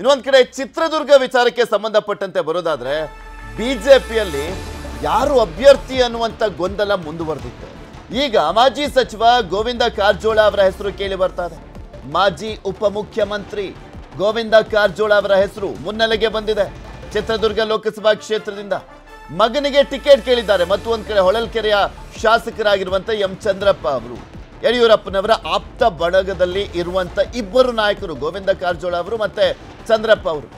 ಇನ್ನೊಂದು ಕಡೆ ಚಿತ್ರದುರ್ಗ ವಿಚಾರಕ್ಕೆ ಸಂಬಂಧಪಟ್ಟಂತೆ ಬರೋದಾದ್ರೆ ಬಿಜೆಪಿಯಲ್ಲಿ ಯಾರು ಅಭ್ಯರ್ಥಿ ಅನ್ನುವಂಥ ಗೊಂದಲ ಮುಂದುವರೆದಿತ್ತು ಈಗ ಮಾಜಿ ಸಚಿವ ಗೋವಿಂದ ಕಾರಜೋಳ ಅವರ ಹೆಸರು ಕೇಳಿ ಬರ್ತಾರೆ ಮಾಜಿ ಉಪಮುಖ್ಯಮಂತ್ರಿ ಗೋವಿಂದ ಕಾರಜೋಳ ಅವರ ಹೆಸರು ಮುನ್ನೆಲೆಗೆ ಬಂದಿದೆ ಚಿತ್ರದುರ್ಗ ಲೋಕಸಭಾ ಕ್ಷೇತ್ರದಿಂದ ಮಗನಿಗೆ ಟಿಕೆಟ್ ಕೇಳಿದ್ದಾರೆ ಮತ್ತು ಒಂದ್ ಕಡೆ ಹೊಳಲ್ಕೆರೆಯ ಶಾಸಕರಾಗಿರುವಂತ ಎಂ ಚಂದ್ರಪ್ಪ ಅವರು ಯಡಿಯೂರಪ್ಪನವರ ಆಪ್ತ ಬಡಗದಲ್ಲಿ ಇರುವಂತ ಇಬ್ಬರು ನಾಯಕರು ಗೋವಿಂದ ಕಾರಜೋಳ ಅವರು ಮತ್ತೆ ಚಂದ್ರಪ್ಪ ಅವರು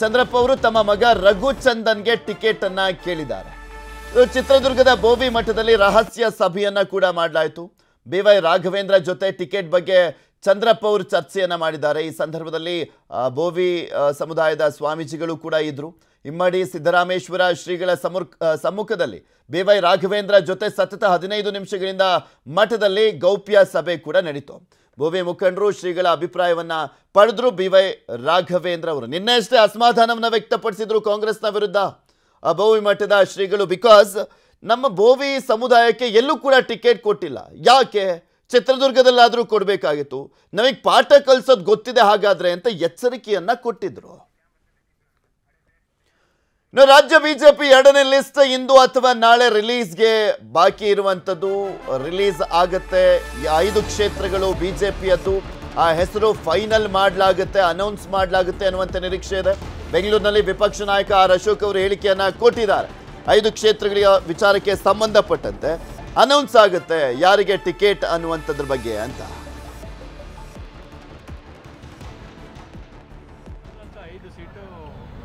ಚಂದ್ರಪ್ಪ ಅವರು ತಮ್ಮ ಮಗ ರಘು ಚಂದನ್ಗೆ ಟಿಕೆಟ್ ಅನ್ನ ಕೇಳಿದ್ದಾರೆ ಚಿತ್ರದುರ್ಗದ ಬೋವಿ ಮಠದಲ್ಲಿ ರಹಸ್ಯ ಸಭೆಯನ್ನ ಕೂಡ ಮಾಡಲಾಯಿತು ಬಿ ವೈ ರಾಘವೇಂದ್ರ ಜೊತೆ ಟಿಕೆಟ್ ಬಗ್ಗೆ ಚಂದ್ರಪ್ಪ ಅವರು ಚರ್ಚೆಯನ್ನ ಮಾಡಿದ್ದಾರೆ ಈ ಸಂದರ್ಭದಲ್ಲಿ ಬೋವಿ ಸಮುದಾಯದ ಸ್ವಾಮೀಜಿಗಳು ಕೂಡ ಇದ್ದರು ಇಮ್ಮಡಿ ಸಿದ್ದರಾಮೇಶ್ವರ ಶ್ರೀಗಳ ಸಮುಖ ಸಮ್ಮುಖದಲ್ಲಿ ಬಿ ವೈ ರಾಘವೇಂದ್ರ ಜೊತೆ ಸತತ ಹದಿನೈದು ನಿಮಿಷಗಳಿಂದ ಮಠದಲ್ಲಿ ಗೌಪ್ಯ ಸಭೆ ಕೂಡ ನಡೀತು ಭೂಮಿ ಮುಖಂಡರು ಶ್ರೀಗಳ ಅಭಿಪ್ರಾಯವನ್ನ ಪಡೆದ್ರು ಬಿ ವೈ ರಾಘವೇಂದ್ರ ಅವರು ನಿನ್ನೆ ಅಷ್ಟೇ ಅಸಮಾಧಾನವನ್ನು ವ್ಯಕ್ತಪಡಿಸಿದ್ರು ಕಾಂಗ್ರೆಸ್ನ ವಿರುದ್ಧ ಭೂಮಿ ಮಠದ ಶ್ರೀಗಳು ಬಿಕಾಸ್ ನಮ್ಮ ಭೋವಿ ಸಮುದಾಯಕ್ಕೆ ಎಲ್ಲೂ ಕೂಡ ಟಿಕೆಟ್ ಕೊಟ್ಟಿಲ್ಲ ಯಾಕೆ ಚಿತ್ರದುರ್ಗದಲ್ಲಾದರೂ ಕೊಡಬೇಕಾಗಿತ್ತು ನಮಗೆ ಪಾಠ ಕಲಿಸೋದು ಗೊತ್ತಿದೆ ಹಾಗಾದ್ರೆ ಅಂತ ಎಚ್ಚರಿಕೆಯನ್ನ ಕೊಟ್ಟಿದ್ರು ಇನ್ನು ರಾಜ್ಯ ಬಿಜೆಪಿ ಎರಡನೇ ಲಿಸ್ಟ್ ಇಂದು ಅಥವಾ ನಾಳೆ ರಿಲೀಸ್ಗೆ ಬಾಕಿ ಇರುವಂಥದ್ದು ರಿಲೀಸ್ ಆಗುತ್ತೆ ಐದು ಕ್ಷೇತ್ರಗಳು ಬಿಜೆಪಿಯದ್ದು ಆ ಹೆಸರು ಫೈನಲ್ ಮಾಡಲಾಗುತ್ತೆ ಅನೌನ್ಸ್ ಮಾಡಲಾಗುತ್ತೆ ಅನ್ನುವಂಥ ನಿರೀಕ್ಷೆ ಇದೆ ಬೆಂಗಳೂರಿನಲ್ಲಿ ವಿಪಕ್ಷ ನಾಯಕ ಆರ್ ಅಶೋಕ್ ಅವರು ಹೇಳಿಕೆಯನ್ನು ಕೊಟ್ಟಿದ್ದಾರೆ ಐದು ಕ್ಷೇತ್ರಗಳಿಗೆ ವಿಚಾರಕ್ಕೆ ಸಂಬಂಧಪಟ್ಟಂತೆ ಅನೌನ್ಸ್ ಆಗುತ್ತೆ ಯಾರಿಗೆ ಟಿಕೆಟ್ ಅನ್ನುವಂಥದ್ರ ಬಗ್ಗೆ ಅಂತ ಐದು ಸೀಟು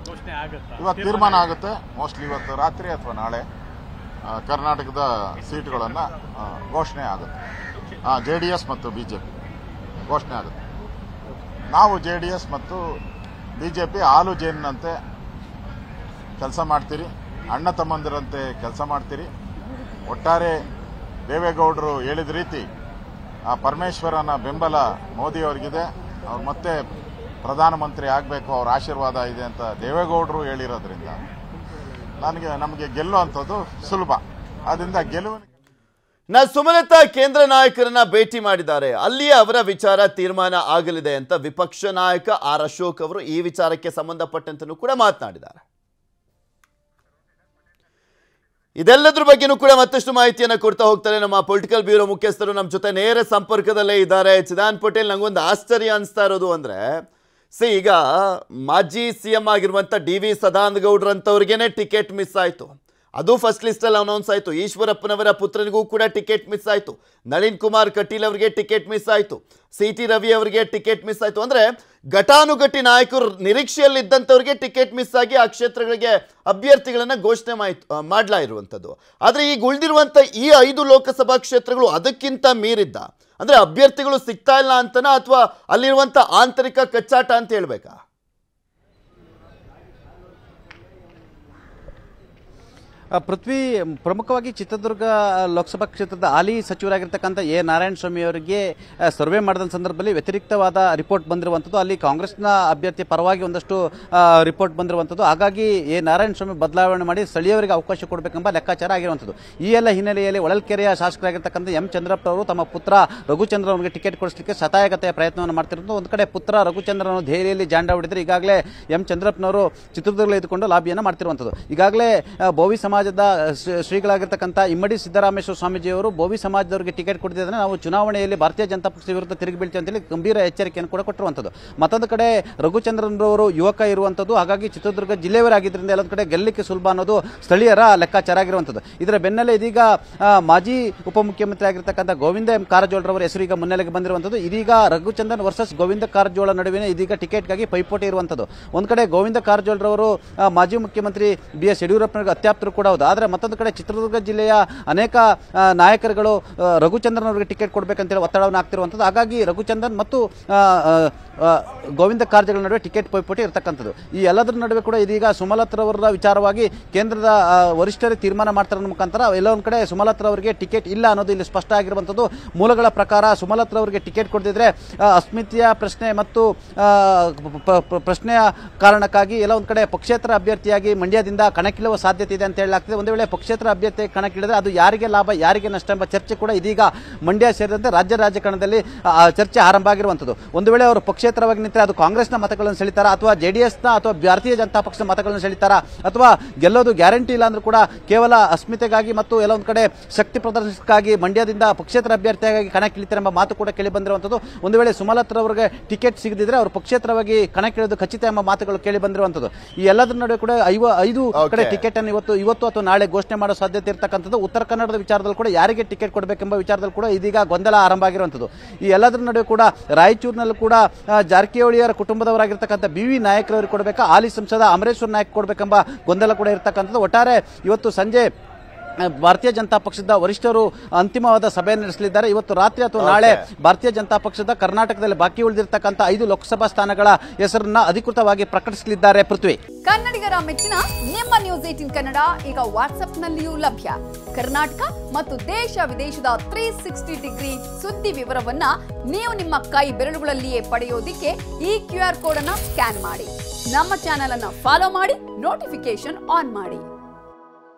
ಇವತ್ತು ತೀರ್ಮಾನ ಆಗುತ್ತೆ ಮೋಸ್ಟ್ಲಿ ಇವತ್ತು ರಾತ್ರಿ ಅಥವಾ ನಾಳೆ ಕರ್ನಾಟಕದ ಸೀಟ್ಗಳನ್ನು ಘೋಷಣೆ ಆಗುತ್ತೆ ಜೆ ಡಿ ಎಸ್ ಮತ್ತು ಬಿ ಜೆ ಪಿ ಘೋಷಣೆ ಆಗುತ್ತೆ ನಾವು ಜೆ ಡಿ ಎಸ್ ಮತ್ತು ಬಿ ಜೆ ಪಿ ಹಾಲು ಜೇನಿನಂತೆ ಕೆಲಸ ಮಾಡ್ತೀರಿ ಅಣ್ಣ ತಮ್ಮಂದಿರಂತೆ ಕೆಲಸ ಮಾಡ್ತೀರಿ ಒಟ್ಟಾರೆ ದೇವೇಗೌಡರು ಹೇಳಿದ ರೀತಿ ಆ ಪರಮೇಶ್ವರನ ಬೆಂಬಲ ಮೋದಿಯವರಿಗಿದೆ ಅವ್ರು ಮತ್ತೆ ಪ್ರಧಾನಮಂತ್ರಿ ಆಗಬೇಕು ಅವ್ರ ಆಶೀರ್ವಾದ ಇದೆ ಅಂತ ದೇವೇಗೌಡರು ಹೇಳಿರೋದ್ರಿಂದ ನನಗೆ ನಮಗೆ ಗೆಲ್ಲುವಂಥದ್ದು ಸುಲಭ ಅದರಿಂದ ಗೆಲುವಿನ ನಾ ಸುಮಲತಾ ಕೇಂದ್ರ ನಾಯಕರನ್ನ ಭೇಟಿ ಮಾಡಿದ್ದಾರೆ ಅಲ್ಲಿಯೇ ಅವರ ವಿಚಾರ ತೀರ್ಮಾನ ಆಗಲಿದೆ ಅಂತ ವಿಪಕ್ಷ ನಾಯಕ ಆರ್ ಅಶೋಕ್ ಅವರು ಈ ವಿಚಾರಕ್ಕೆ ಸಂಬಂಧಪಟ್ಟಂತನೂ ಕೂಡ ಮಾತನಾಡಿದ್ದಾರೆ ಇದೆಲ್ಲದ್ರ ಬಗ್ಗೆನೂ ಕೂಡ ಮತ್ತಷ್ಟು ಮಾಹಿತಿಯನ್ನು ಕೊಡ್ತಾ ಹೋಗ್ತಾರೆ ನಮ್ಮ ಪೊಲಿಟಿಕಲ್ ಬ್ಯೂರೋ ಮುಖ್ಯಸ್ಥರು ನಮ್ಮ ಜೊತೆ ನೇರ ಸಂಪರ್ಕದಲ್ಲೇ ಇದ್ದಾರೆ ಚಿದಾನ್ ಪಟೇಲ್ ನಂಗೊಂದು ಆಶ್ಚರ್ಯ ಅನಿಸ್ತಾ ಇರೋದು ಅಂದರೆ ಸಿ ಈಗ ಮಾಜಿ ಸಿ ಎಂ ಆಗಿರುವಂಥ D V Sadananda ticket miss ಆಯಿತು ಅದು ಫಸ್ಟ್ ಲಿಸ್ಟಲ್ಲಿ ಅನೌನ್ಸ್ ಆಯಿತು ಈಶ್ವರಪ್ಪನವರ ಪುತ್ರನಿಗೂ ಕೂಡ ಟಿಕೆಟ್ ಮಿಸ್ ಆಯಿತು ನಳಿನ್ ಕುಮಾರ್ ಕಟೀಲ್ ಅವರಿಗೆ ಟಿಕೆಟ್ ಮಿಸ್ ಆಯಿತು ಸಿ ಟಿ ರವಿ ಅವರಿಗೆ ಟಿಕೆಟ್ ಮಿಸ್ ಆಯಿತು ಅಂದರೆ ಘಟಾನುಘಟಿ ನಾಯಕರು ನಿರೀಕ್ಷೆಯಲ್ಲಿದ್ದಂಥವ್ರಿಗೆ ಟಿಕೆಟ್ ಮಿಸ್ ಆಗಿ ಆ ಕ್ಷೇತ್ರಗಳಿಗೆ ಅಭ್ಯರ್ಥಿಗಳನ್ನು ಘೋಷಣೆ ಮಾಯಿತು ಮಾಡ್ಲಾ ಇರುವಂಥದ್ದು ಆದರೆ ಈಗ ಉಳಿದಿರುವಂಥ ಈ ಐದು ಲೋಕಸಭಾ ಕ್ಷೇತ್ರಗಳು ಅದಕ್ಕಿಂತ ಮೀರಿದ್ದ ಅಂದರೆ ಅಭ್ಯರ್ಥಿಗಳು ಸಿಗ್ತಾ ಇಲ್ಲ ಅಂತನ ಅಥವಾ ಅಲ್ಲಿರುವಂಥ ಆಂತರಿಕ ಕಚ್ಚಾಟ ಅಂತ ಹೇಳಬೇಕಾ ಪೃಥ್ವಿ ಪ್ರಮುಖವಾಗಿ ಚಿತ್ರದುರ್ಗ ಲೋಕಸಭಾ ಕ್ಷೇತ್ರದ ಹಾಲಿ ಸಚಿವರಾಗಿರ್ತಕ್ಕಂಥ ಎ ನಾರಾಯಣ ಸ್ವಾಮಿ ಅವರಿಗೆ ಸರ್ವೆ ಮಾಡಿದ ಸಂದರ್ಭದಲ್ಲಿ ವ್ಯತಿರಿಕ್ತವಾದ ರಿಪೋರ್ಟ್ ಬಂದಿರುವಂಥದ್ದು ಅಲ್ಲಿ ಕಾಂಗ್ರೆಸ್ನ ಅಭ್ಯರ್ಥಿ ಪರವಾಗಿ ಒಂದಷ್ಟು ರಿಪೋರ್ಟ್ ಬಂದಿರುವಂಥದ್ದು ಹಾಗಾಗಿ ಎ ನಾರಾಯಣ ಸ್ವಾಮಿ ಬದಲಾವಣೆ ಮಾಡಿ ಸ್ಥಳೀಯರಿಗೆ ಅವಕಾಶ ಕೊಡಬೇಕೆಂಬ ಲೆಕ್ಕಾಚಾರ ಆಗಿರುವಂಥದ್ದು ಈ ಎಲ್ಲ ಹಿನ್ನೆಲೆಯಲ್ಲಿ ಒಳಲ್ಕೆರೆಯ ಶಾಸಕರಾಗಿರ್ತಕ್ಕಂಥ ಎಂ ಚಂದ್ರಪ್ಪ ಅವರು ತಮ್ಮ ಪುತ್ರ ರಘುಚಂದ್ರ ಅವರಿಗೆ ಟಿಕೆಟ್ ಕೊಡಿಸಲಿಕ್ಕೆ ಸತಾಯಕತೆಯ ಪ್ರಯತ್ನವನ್ನು ಮಾಡ್ತಿರೋದು ಒಂದು ಕಡೆ ಪುತ್ರ ರಘುಚಂದ್ರನವರು ದೆಹಲಿಯಲ್ಲಿ ಜಾಂಡ ಹೊಡೆದರೆ ಈಗಾಗಲೇ ಎಂ ಚಂದ್ರಪ್ಪನವರು ಚಿತ್ರದುರ್ಗದಲ್ಲಿ ಇದ್ದುಕೊಂಡು ಲಾಬಿಯನ್ನು ಮಾಡ್ತಿರುವಂಥದ್ದು ಈಗಾಗಲೇ ಭೋವಿ ಸಮಾಜ ಸಮಾಜದ ಶ್ರೀಗಳಾಗಿರ್ತಕ್ಕಂಥ ಇಮ್ಮಡಿ ಸಿದ್ದರಾಮೇಶ್ವರ ಸ್ವಾಮೀಜಿಯವರು ಬೋವಿ ಸಮಾಜದವರಿಗೆ ಟಿಕೆಟ್ ಕೊಡ್ತಿದ್ರೆ ನಾವು ಚುನಾವಣೆಯಲ್ಲಿ ಭಾರತೀಯ ಜನತಾ ಪಕ್ಷದ ವಿರುದ್ಧ ತಿರುಗಿ ಬೀಳ್ತೀವಿ ಅಂತೇಳಿ ಗಂಭೀರ ಎಚ್ಚರಿಕೆಯನ್ನು ಕೂಡ ಕೊಟ್ಟಿರುವಂಥದ್ದು ಮತ್ತೊಂದು ಕಡೆ ರಘುಚಂದ್ರನ್ರವರು ಯುವಕ ಇರುವಂಥದ್ದು ಹಾಗಾಗಿ ಚಿತ್ರದುರ್ಗ ಜಿಲ್ಲೆಯವರಾಗಿದ್ದರಿಂದ ಎಲ್ಲೊಂದು ಕಡೆ ಗೆಲ್ಲಕ್ಕೆ ಸುಲಭ ಅನ್ನೋದು ಸ್ಥಳೀಯರ ಲೆಕ್ಕಾಚಾರ ಆಗಿರುವಂಥದ್ದು ಇದರ ಬೆನ್ನಲ್ಲೇ ಇದೀಗ ಮಾಜಿ ಉಪಮುಖ್ಯಮಂತ್ರಿ ಆಗಿರ್ತಕ್ಕಂಥ ಗೋವಿಂದ ಎಂ ಕಾರಜೋಳರವರ ಹೆಸರು ಈಗ ಮುನ್ನೆಲೆಗೆ ಬಂದಿರುವಂಥದ್ದು ಇದೀಗ ರಘುಚಂದ್ರನ್ ವರ್ಸಸ್ ಗೋವಿಂದ ಕಾರಜೋಳ ನಡುವಿನ ಇದೀಗ ಟಿಕೆಟ್ಗಾಗಿ ಪೈಪೋಟಿ ಇರುವಂಥದ್ದು ಒಂದು ಕಡೆ ಗೋವಿಂದ ಕಾರಜೋಳರವರು ಮಾಜಿ ಮುಖ್ಯಮಂತ್ರಿ ಬಿ ಎಸ್ ಯಡಿಯೂರಪ್ಪನವರಿಗೆ ಅತ್ಯಾಪ್ತರು ಕೂಡ ಮಾಡೋದು ಆದರೆ ಮತ್ತೊಂದು ಕಡೆ ಚಿತ್ರದುರ್ಗ ಜಿಲ್ಲೆಯ ಅನೇಕ ನಾಯಕರುಗಳು ರಘುಚಂದ್ರನ್ ಅವರಿಗೆ ಟಿಕೆಟ್ ಕೊಡಬೇಕಂತೇಳಿ ಒತ್ತಡವನ್ನು ಆಗ್ತಿರುವಂಥದ್ದು ಹಾಗಾಗಿ ರಘುಚಂದ್ರನ್ ಮತ್ತು ಗೋವಿಂದ ಕಾರಜಗಳ ನಡುವೆ ಟಿಕೆಟ್ ಪೈಪೋಟಿ ಇರತಕ್ಕಂಥದ್ದು ಈ ಎಲ್ಲದರ ನಡುವೆ ಕೂಡ ಇದೀಗ ಸುಮಲತ್ರವರ ವಿಚಾರವಾಗಿ ಕೇಂದ್ರದ ವರಿಷ್ಠರೇ ತೀರ್ಮಾನ ಮಾಡ್ತಾರ ಮುಖಾಂತರ ಎಲ್ಲೊಂದು ಕಡೆ ಸುಮಲತ್ರವರಿಗೆ ಟಿಕೆಟ್ ಇಲ್ಲ ಅನ್ನೋದು ಇಲ್ಲಿ ಸ್ಪಷ್ಟ ಆಗಿರುವಂಥದ್ದು ಮೂಲಗಳ ಪ್ರಕಾರ ಸುಮಲತ್ರವರಿಗೆ ಟಿಕೆಟ್ ಕೊಡದಿದ್ರೆ ಅಸ್ಮಿತೆಯ ಪ್ರಶ್ನೆ ಮತ್ತು ಪ್ರಶ್ನೆಯ ಕಾರಣಕ್ಕಾಗಿ ಎಲ್ಲ ಒಂದು ಕಡೆ ಪಕ್ಷೇತರ ಅಭ್ಯರ್ಥಿಯಾಗಿ ಮಂಡ್ಯದಿಂದ ಕಣಕ್ಕಿಳುವ ಸಾಧ್ಯತೆ ಇದೆ ಅಂತ ಹೇಳಿ ಆಗ್ತದೆ ಒಂದು ವೇಳೆ ಪಕ್ಷೇತರ ಅಭ್ಯರ್ಥಿ ಕಣಕ್ಕಿಳಿದ್ರೆ ಅದು ಯಾರಿಗೆ ಲಾಭ ಯಾರಿಗೆ ನಷ್ಟ ಎಂಬ ಚರ್ಚೆ ಕೂಡ ಇದೀಗ ಮಂಡ್ಯ ಸೇರಿದಂತೆ ರಾಜ್ಯ ರಾಜಕಾರಣದಲ್ಲಿ ಚರ್ಚೆ ಆರಂಭ ಆಗಿರುವಂಥದ್ದು ಒಂದು ವೇಳೆ ಅವರು ಪಕ್ಷೇತರವಾಗಿ ನಿಂತರೆ ಅದು ಕಾಂಗ್ರೆಸ್ನ ಮತಗಳನ್ನು ಸೆಳಿತಾರ ಅಥವಾ ಎಸ್ನ ಅಥವಾ ಭಾರತೀಯ ಜನತಾ ಪಕ್ಷದ ಮತಗಳನ್ನು ಸೆಳಿತಾರ ಅಥವಾ ಗೆಲ್ಲೋದು ಗ್ಯಾರಂಟಿ ಇಲ್ಲ ಅಂದ್ರೂ ಕೂಡ ಕೇವಲ ಅಸ್ಮಿತೆಗಾಗಿ ಮತ್ತು ಎಲ್ಲೊಂದು ಕಡೆ ಶಕ್ತಿ ಪ್ರದರ್ಶನಕ್ಕಾಗಿ ಮಂಡ್ಯದಿಂದ ಪಕ್ಷೇತರ ಅಭ್ಯರ್ಥಿಯಾಗಿ ಕಣಕ್ಕಿಳಿತಾರೆ ಎಂಬ ಮಾತು ಕೂಡ ಕೇಳಿ ಬಂದಿರುವಂಥದ್ದು ಒಂದು ವೇಳೆ ಸುಮಲತ್ರವರಿಗೆ ಟಿಕೆಟ್ ಸಿಗದಿದ್ರೆ ಅವರು ಪಕ್ಷೇತರವಾಗಿ ಕಣಕ್ಕಿಳಿದು ಖಚಿತ ಎಂಬ ಮಾತುಗಳು ಕೇಳಿ ಬಂದಿರುವಂಥದ್ದು ಈ ಎಲ್ಲದರ ನಡುವೆ ಕೂಡ ಐದು ಕಡೆ ಟಿಕೆಟ್ ಅನ್ನು ಇವತ್ತು ಇವತ್ತು ಅಥವಾ ನಾಳೆ ಘೋಷಣೆ ಮಾಡೋ ಸಾಧ್ಯತೆ ಇರತಕ್ಕಂಥದ್ದು ಉತ್ತರ ಕನ್ನಡದ ವಿಚಾರದಲ್ಲಿ ಕೂಡ ಯಾರಿಗೆ ಟಿಕೆಟ್ ಕೊಡಬೇಕೆಂಬ ವಿಚಾರದಲ್ಲಿ ಕೂಡ ಇದೀಗ ಗೊಂದಲ ಆರಂಭ ಆಗಿರುವಂಥದ್ದು ಈ ಎಲ್ಲದರ ನಡುವೆ ಕೂಡ ರಾಯಚೂರಿನಲ್ಲೂ ಕೂಡ ಜಾರಕಿಹೊಳಿಯವರ ಕುಟುಂಬದವರಾಗಿರ್ತಕ್ಕಂಥ ಬಿ ವಿ ನಾಯಕರವರು ಕೊಡಬೇಕಾ ಹಾಲಿ ಸಂಸದ ಅಮರೇಶ್ವರ್ ನಾಯಕ್ ಕೊಡಬೇಕೆಂಬ ಗೊಂದಲ ಕೂಡ ಇರತಕ್ಕಂಥದ್ದು ಒಟ್ಟಾರೆ ಇವತ್ತು ಸಂಜೆ ಭಾರತೀಯ ಜನತಾ ಪಕ್ಷದ ವರಿಷ್ಠರು ಅಂತಿಮವಾದ ಸಭೆ ನಡೆಸಲಿದ್ದಾರೆ ಇವತ್ತು ರಾತ್ರಿ ಅಥವಾ ನಾಳೆ ಭಾರತೀಯ ಜನತಾ ಪಕ್ಷದ ಕರ್ನಾಟಕದಲ್ಲಿ ಬಾಕಿ ಉಳಿದಿರತಕ್ಕಂಥ ಐದು ಲೋಕಸಭಾ ಸ್ಥಾನಗಳ ಹೆಸರನ್ನ ಅಧಿಕೃತವಾಗಿ ಪ್ರಕಟಿಸಲಿದ್ದಾರೆ ಪೃಥ್ವಿ ಕನ್ನಡಿಗರ ಮೆಚ್ಚಿನ ನಿಮ್ಮ ನ್ಯೂಸ್ ಏಟಿನ್ ಕನ್ನಡ ಈಗ ನಲ್ಲಿಯೂ ಲಭ್ಯ ಕರ್ನಾಟಕ ಮತ್ತು ದೇಶ ವಿದೇಶದ ತ್ರೀ ಸಿಕ್ಸ್ಟಿ ಡಿಗ್ರಿ ಸುದ್ದಿ ವಿವರವನ್ನ ನೀವು ನಿಮ್ಮ ಕೈ ಬೆರಳುಗಳಲ್ಲಿಯೇ ಪಡೆಯೋದಿಕ್ಕೆ ಈ ಕ್ಯೂ ಆರ್ ಕೋಡ್ ಅನ್ನ ಸ್ಕ್ಯಾನ್ ಮಾಡಿ ನಮ್ಮ ಚಾನೆಲ್ ಅನ್ನು ಫಾಲೋ ಮಾಡಿ ನೋಟಿಫಿಕೇಶನ್ ಆನ್ ಮಾಡಿ